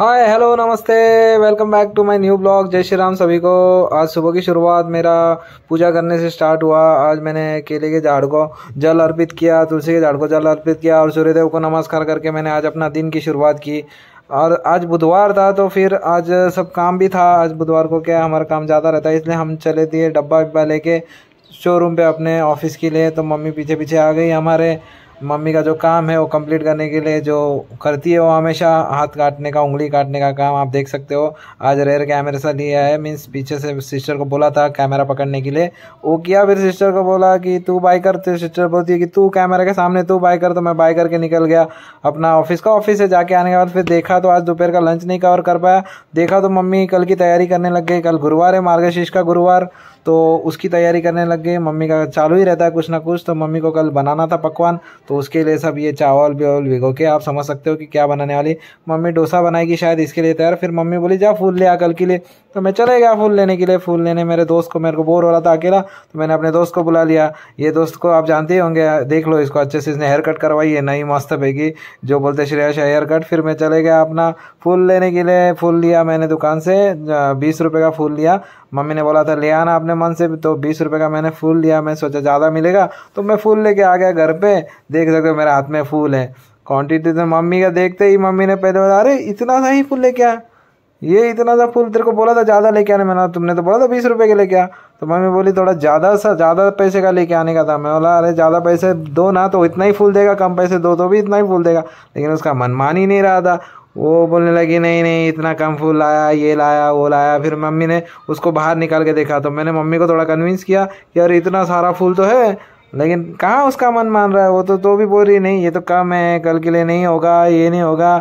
हाय hello नमस्ते welcome back to my new blog जय श्री राम सभी को आज सुबह की शुरुआत मेरा पूजा करने से स्टार्ट हुआ आज मैंने केले के झाड़ को जल अर्पित किया तुलसी के झाड़ को जल अर्पित किया और सूर्यदेव को नमस्कार करके मैंने आज अपना दिन की शुरुआत की और आज बुधवार था तो फिर आज सब काम भी था आज बुधवार को क्या हमारा काम ज़्यादा रहता है इसलिए हम चले दिए डब्बा डिब्बा लेके शोरूम पे अपने ऑफिस के लिए तो मम्मी पीछे पीछे आ गई हमारे मम्मी का जो काम है वो कंप्लीट करने के लिए जो करती है वो हमेशा हाथ काटने का उंगली काटने का काम आप देख सकते हो आज रेयर कैमरे से लिया है मीन्स पीछे से सिस्टर को बोला था कैमरा पकड़ने के लिए वो किया फिर सिस्टर को बोला कि तू बाई कर तो सिस्टर बोलती है कि तू कैमरा के सामने तू बाई कर तो मैं बाई करके निकल गया अपना ऑफिस का ऑफिस से जाके आने के बाद फिर देखा तो आज दोपहर का लंच नहीं कवर कर पाया देखा तो मम्मी कल की तैयारी करने लग गई कल गुरुवार है मार्गशीर्ष का गुरुवार तो उसकी तैयारी करने लग गए मम्मी का चालू ही रहता है कुछ ना कुछ तो मम्मी को कल बनाना था पकवान तो उसके लिए सब ये चावल व्यावल भिगो के आप समझ सकते हो कि क्या बनाने वाली मम्मी डोसा बनाएगी शायद इसके लिए तैयार फिर मम्मी बोली जा फूल ले आ कल के लिए तो मैं चले गया फूल लेने के लिए फूल लेने मेरे दोस्त को मेरे को बोर हो रहा था अकेला तो मैंने अपने दोस्त को बुला लिया ये दोस्त को आप जानते ही होंगे देख लो इसको अच्छे से इसने हेयर कट करवाई है नई मस्त भेगी जो बोलते शाह हेयर कट फिर मैं चले गया अपना फूल लेने के लिए फूल लिया मैंने दुकान से बीस रुपये का फूल लिया मम्मी ने बोला था ले आना अपने मन से तो बीस रुपये का मैंने फूल लिया मैं सोचा ज़्यादा मिलेगा तो मैं फूल लेके आ गया घर पे देख सकते हो मेरे हाथ में फूल है क्वांटिटी तो मम्मी का देखते ही मम्मी ने पहले बताया अरे इतना सा ही फूल लेके आया ये इतना सा फूल तेरे को बोला था ज़्यादा लेके आने मैंने तुमने तो बोला था बीस रुपये के लेके आ तो मम्मी बोली थोड़ा ज़्यादा सा ज़्यादा पैसे का लेके आने का था मैं बोला अरे ज़्यादा पैसे दो ना तो इतना ही फूल देगा कम पैसे दो तो भी इतना ही फूल देगा लेकिन उसका मन मान ही नहीं रहा था वो बोलने लगी नहीं नहीं इतना कम फूल लाया ये लाया वो लाया फिर मम्मी ने उसको बाहर निकाल के देखा तो मैंने मम्मी को थोड़ा कन्विंस किया कि यार इतना सारा फूल तो है लेकिन कहाँ उसका मन मान रहा है वो तो तो भी बोल रही नहीं ये तो कम है कल के लिए नहीं होगा ये नहीं होगा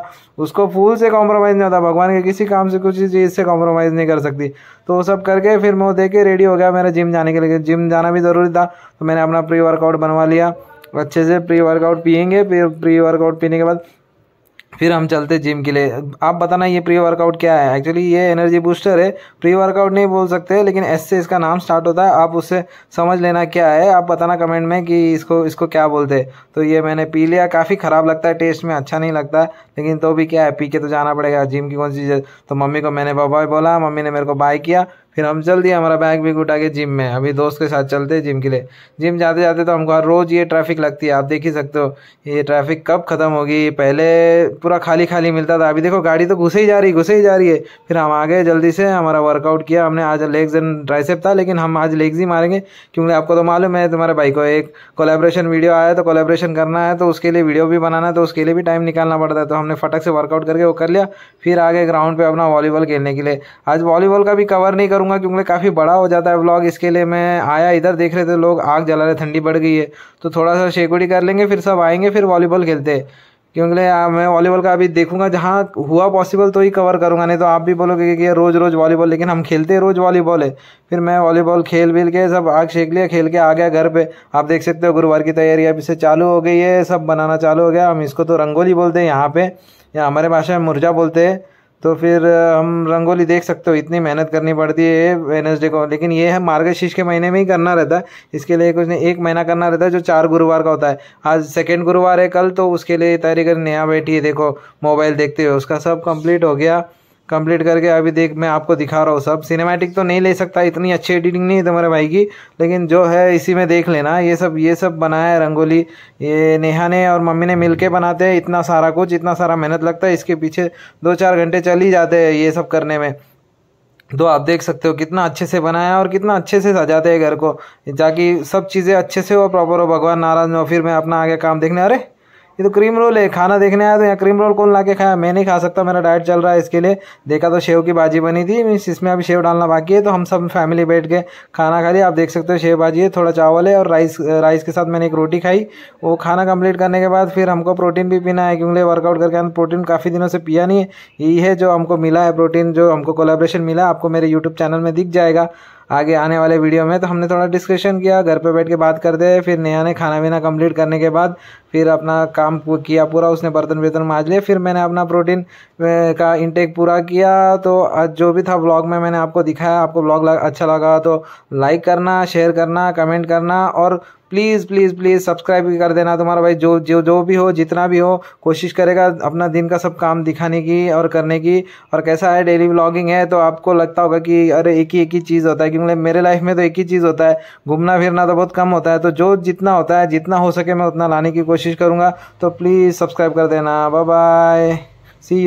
उसको फूल से कॉम्प्रोमाइज़ नहीं होता भगवान के किसी काम से कुछ चीज़ से कॉम्प्रोमाइज़ नहीं कर सकती तो वो सब करके फिर मैं वो दे के रेडी हो गया मेरा जिम जाने के लिए जिम जाना भी ज़रूरी था तो मैंने अपना प्री वर्कआउट बनवा लिया अच्छे से प्री वर्कआउट पियेंगे फिर प्री वर्कआउट पीने के बाद फिर हम चलते जिम के लिए आप बताना ये प्री वर्कआउट क्या है एक्चुअली ये एनर्जी बूस्टर है प्री वर्कआउट नहीं बोल सकते लेकिन ऐसे से इसका नाम स्टार्ट होता है आप उससे समझ लेना क्या है आप बताना कमेंट में कि इसको इसको क्या बोलते हैं तो ये मैंने पी लिया काफ़ी ख़राब लगता है टेस्ट में अच्छा नहीं लगता है लेकिन तो भी क्या है पी के तो जाना पड़ेगा जिम की कौन सी तो मम्मी को मैंने बाबा बोला मम्मी ने मेरे को बाय किया फिर हम चल दिए हमारा बैग भी उठा के जिम में अभी दोस्त के साथ चलते हैं जिम के लिए जिम जाते जाते तो हमको हर रोज़ ये ट्रैफिक लगती है आप देख ही सकते हो ये ट्रैफिक कब ख़त्म होगी पहले पूरा खाली खाली मिलता था अभी देखो गाड़ी तो घुसे ही जा रही घुसे ही जा रही है फिर हम आ गए जल्दी से हमारा वर्कआउट किया हमने आज लेग्स एंड ट्राइसेप था लेकिन हम आज लेग्स ही मारेंगे क्योंकि आपको तो मालूम है तुम्हारे भाई को एक कोलेब्रेशन वीडियो आया तो कोलेब्रेशन करना है तो उसके लिए वीडियो भी बनाना है तो उसके लिए भी टाइम निकालना पड़ता है तो हमने फटक से वर्कआउट करके वो कर लिया फिर आ गए ग्राउंड पर अपना वॉलीबॉल खेलने के लिए आज वॉलीबॉल का भी कवर नहीं करूँगा करूँगा क्योंकि काफ़ी बड़ा हो जाता है ब्लॉग इसके लिए मैं आया इधर देख रहे थे लोग आग जला रहे ठंडी बढ़ गई है तो थोड़ा सा शेकुड़ी कर लेंगे फिर सब आएंगे फिर वॉलीबॉल खेलते क्योंकि मैं वॉलीबॉल का अभी देखूंगा जहाँ हुआ पॉसिबल तो ही कवर करूंगा नहीं तो आप भी बोलोगे कि रोज़ रोज़ वॉलीबॉल लेकिन हम खेलते हैं रोज़ वॉलीबॉल है फिर मैं वॉलीबॉल खेल वेल के सब आग शेक लिया खेल के आ गया घर पे आप देख सकते हो गुरुवार की तैयारी अभी से चालू हो गई है सब बनाना चालू हो गया हम इसको तो रंगोली बोलते हैं यहाँ पे या हमारे भाषा में मुरझा बोलते हैं तो फिर हम रंगोली देख सकते हो इतनी मेहनत करनी पड़ती है वेनसडे को लेकिन ये है मार्गशीर्ष के महीने में ही करना रहता है इसके लिए कुछ नहीं एक महीना करना रहता है जो चार गुरुवार का होता है आज सेकेंड गुरुवार है कल तो उसके लिए तैयारी कर नया बैठी है देखो मोबाइल देखते हुए उसका सब कंप्लीट हो गया कंप्लीट करके अभी देख मैं आपको दिखा रहा हूँ सब सिनेमैटिक तो नहीं ले सकता इतनी अच्छी एडिटिंग नहीं है तुम्हारे भाई की लेकिन जो है इसी में देख लेना ये सब ये सब बनाया है रंगोली ये नेहा ने और मम्मी ने मिल के बनाते हैं इतना सारा कुछ इतना सारा मेहनत लगता है इसके पीछे दो चार घंटे चल ही जाते हैं ये सब करने में तो आप देख सकते हो कितना अच्छे से बनाया और कितना अच्छे से सजाते हैं घर को ताकि सब चीज़ें अच्छे से हो प्रॉपर हो भगवान नाराज हो फिर मैं अपना आगे काम देखने अरे ये तो क्रीम रोल है खाना देखने आया तो यहाँ क्रीम रोल कौन ला के खाया मैं नहीं खा सकता मेरा डाइट चल रहा है इसके लिए देखा तो शेव की भाजी बनी थी मीन्स इसमें अभी शेव डालना बाकी है तो हम सब फैमिली बैठ के खाना खा लिया आप देख सकते हो शेव भाजी है थोड़ा चावल है और राइस राइस के साथ मैंने एक रोटी खाई वो खाना कंप्लीट करने के बाद फिर हमको प्रोटीन भी पीना है क्योंकि वर्कआउट करके हम प्रोटीन काफ़ी दिनों से पिया नहीं है यही है जो हमको मिला है प्रोटीन जो हमको कोलेब्रेशन मिला आपको मेरे यूट्यूब चैनल में दिख जाएगा आगे आने वाले वीडियो में तो हमने थोड़ा डिस्कशन किया घर पे बैठ के बात करते फिर नेहा ने खाना पीना कंप्लीट करने के बाद फिर अपना काम किया पूरा उसने बर्तन वर्तन माज लिए फिर मैंने अपना प्रोटीन का इंटेक पूरा किया तो आज जो भी था ब्लॉग में मैंने आपको दिखाया आपको ब्लॉग अच्छा लगा तो लाइक करना शेयर करना कमेंट करना और प्लीज़ प्लीज़ प्लीज़ सब्सक्राइब कर देना तुम्हारा भाई जो जो जो भी हो जितना भी हो कोशिश करेगा अपना दिन का सब काम दिखाने की और करने की और कैसा है डेली ब्लॉगिंग है तो आपको लगता होगा कि अरे एक ही एक ही चीज़ होता है क्योंकि मतलब मेरे लाइफ में तो एक ही चीज़ होता है घूमना फिरना तो बहुत कम होता है तो जो जितना होता है जितना हो सके मैं उतना लाने की कोशिश करूँगा तो प्लीज़ सब्सक्राइब कर देना बाय बाय सी यू